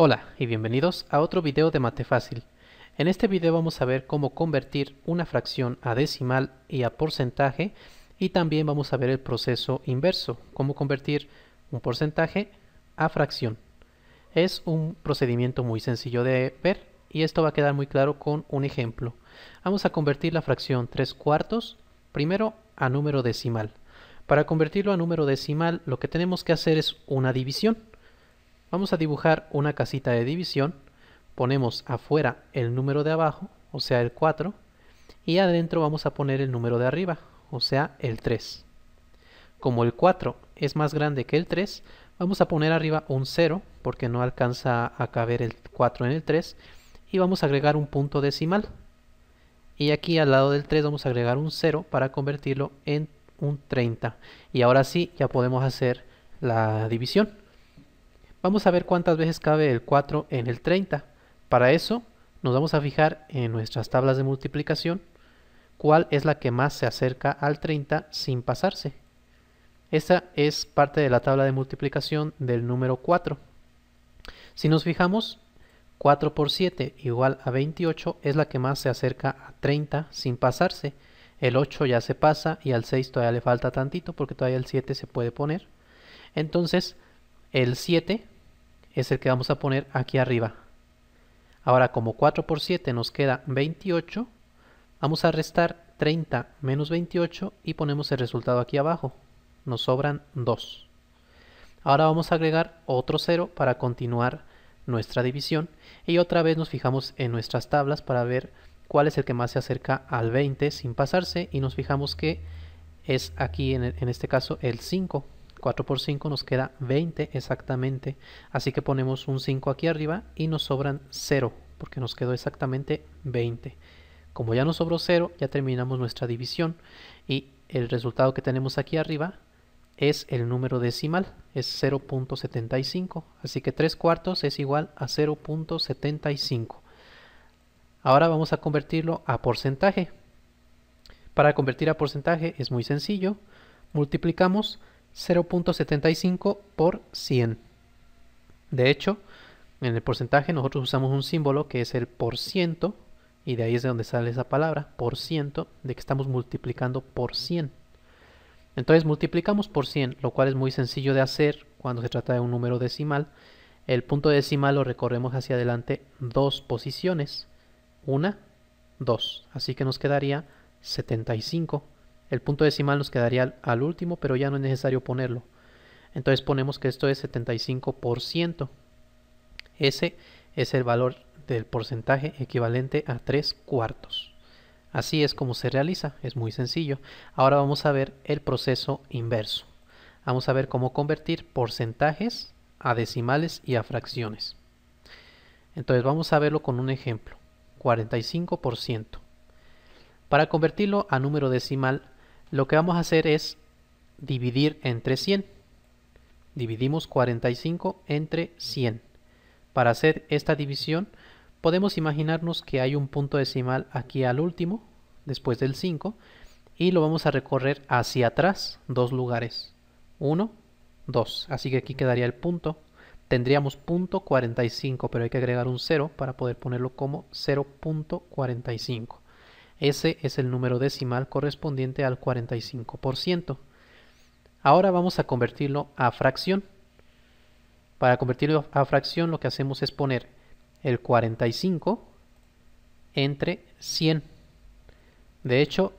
Hola y bienvenidos a otro video de Mate Fácil. En este video vamos a ver cómo convertir una fracción a decimal y a porcentaje y también vamos a ver el proceso inverso, cómo convertir un porcentaje a fracción. Es un procedimiento muy sencillo de ver y esto va a quedar muy claro con un ejemplo. Vamos a convertir la fracción 3 cuartos primero a número decimal. Para convertirlo a número decimal lo que tenemos que hacer es una división. Vamos a dibujar una casita de división, ponemos afuera el número de abajo, o sea el 4, y adentro vamos a poner el número de arriba, o sea el 3. Como el 4 es más grande que el 3, vamos a poner arriba un 0, porque no alcanza a caber el 4 en el 3, y vamos a agregar un punto decimal. Y aquí al lado del 3 vamos a agregar un 0 para convertirlo en un 30. Y ahora sí, ya podemos hacer la división. Vamos a ver cuántas veces cabe el 4 en el 30. Para eso nos vamos a fijar en nuestras tablas de multiplicación cuál es la que más se acerca al 30 sin pasarse. Esta es parte de la tabla de multiplicación del número 4. Si nos fijamos, 4 por 7 igual a 28 es la que más se acerca a 30 sin pasarse. El 8 ya se pasa y al 6 todavía le falta tantito porque todavía el 7 se puede poner. Entonces, el 7 es el que vamos a poner aquí arriba. Ahora como 4 por 7 nos queda 28, vamos a restar 30 menos 28 y ponemos el resultado aquí abajo. Nos sobran 2. Ahora vamos a agregar otro 0 para continuar nuestra división y otra vez nos fijamos en nuestras tablas para ver cuál es el que más se acerca al 20 sin pasarse y nos fijamos que es aquí en, en este caso el 5. 4 por 5 nos queda 20 exactamente. Así que ponemos un 5 aquí arriba y nos sobran 0, porque nos quedó exactamente 20. Como ya nos sobró 0, ya terminamos nuestra división. Y el resultado que tenemos aquí arriba es el número decimal, es 0.75. Así que 3 cuartos es igual a 0.75. Ahora vamos a convertirlo a porcentaje. Para convertir a porcentaje es muy sencillo. Multiplicamos 0.75 por 100. De hecho, en el porcentaje nosotros usamos un símbolo que es el por ciento, y de ahí es de donde sale esa palabra, por ciento, de que estamos multiplicando por 100. Entonces multiplicamos por 100, lo cual es muy sencillo de hacer cuando se trata de un número decimal. El punto decimal lo recorremos hacia adelante dos posiciones, una, dos, así que nos quedaría 75 el punto decimal nos quedaría al, último, pero ya no es necesario ponerlo. Entonces ponemos que esto es 75%. Ese es el valor del porcentaje equivalente a 3 cuartos. Así es como se realiza, es muy sencillo. Ahora vamos a ver el proceso inverso. Vamos a ver cómo convertir porcentajes a decimales y a fracciones. Entonces vamos a verlo con un ejemplo. 45%. Para convertirlo a número decimal lo que vamos a hacer es dividir entre 100. Dividimos 45 entre 100. Para hacer esta división podemos imaginarnos que hay un punto decimal aquí al último, después del 5, y lo vamos a recorrer hacia atrás dos lugares. 1, 2. Así que aquí quedaría el punto. Tendríamos punto .45, pero hay que agregar un 0 para poder ponerlo como 0.45. Ese es el número decimal correspondiente al 45%. Ahora vamos a convertirlo a fracción. Para convertirlo a fracción lo que hacemos es poner el 45 entre 100. De hecho,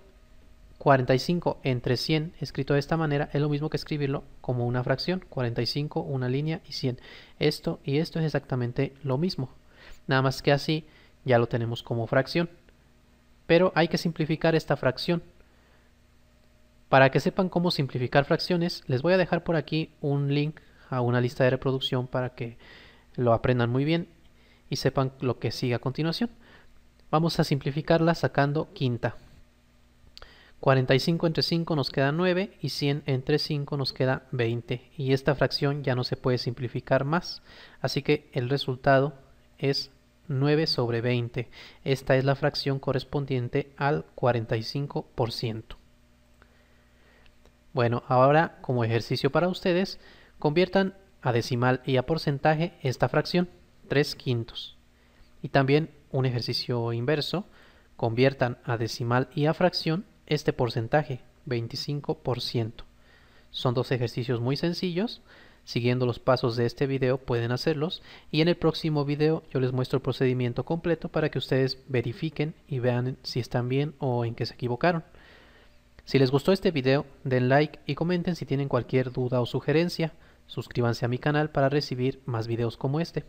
45 entre 100 escrito de esta manera es lo mismo que escribirlo como una fracción. 45, una línea y 100. Esto y esto es exactamente lo mismo. Nada más que así ya lo tenemos como fracción pero hay que simplificar esta fracción. Para que sepan cómo simplificar fracciones, les voy a dejar por aquí un link a una lista de reproducción para que lo aprendan muy bien y sepan lo que sigue a continuación. Vamos a simplificarla sacando quinta. 45 entre 5 nos queda 9 y 100 entre 5 nos queda 20. Y esta fracción ya no se puede simplificar más, así que el resultado es 9 sobre 20. Esta es la fracción correspondiente al 45%. Bueno, ahora como ejercicio para ustedes, conviertan a decimal y a porcentaje esta fracción, 3 quintos. Y también un ejercicio inverso, conviertan a decimal y a fracción este porcentaje, 25%. Son dos ejercicios muy sencillos Siguiendo los pasos de este video pueden hacerlos y en el próximo video yo les muestro el procedimiento completo para que ustedes verifiquen y vean si están bien o en qué se equivocaron. Si les gustó este video, den like y comenten si tienen cualquier duda o sugerencia. Suscríbanse a mi canal para recibir más videos como este.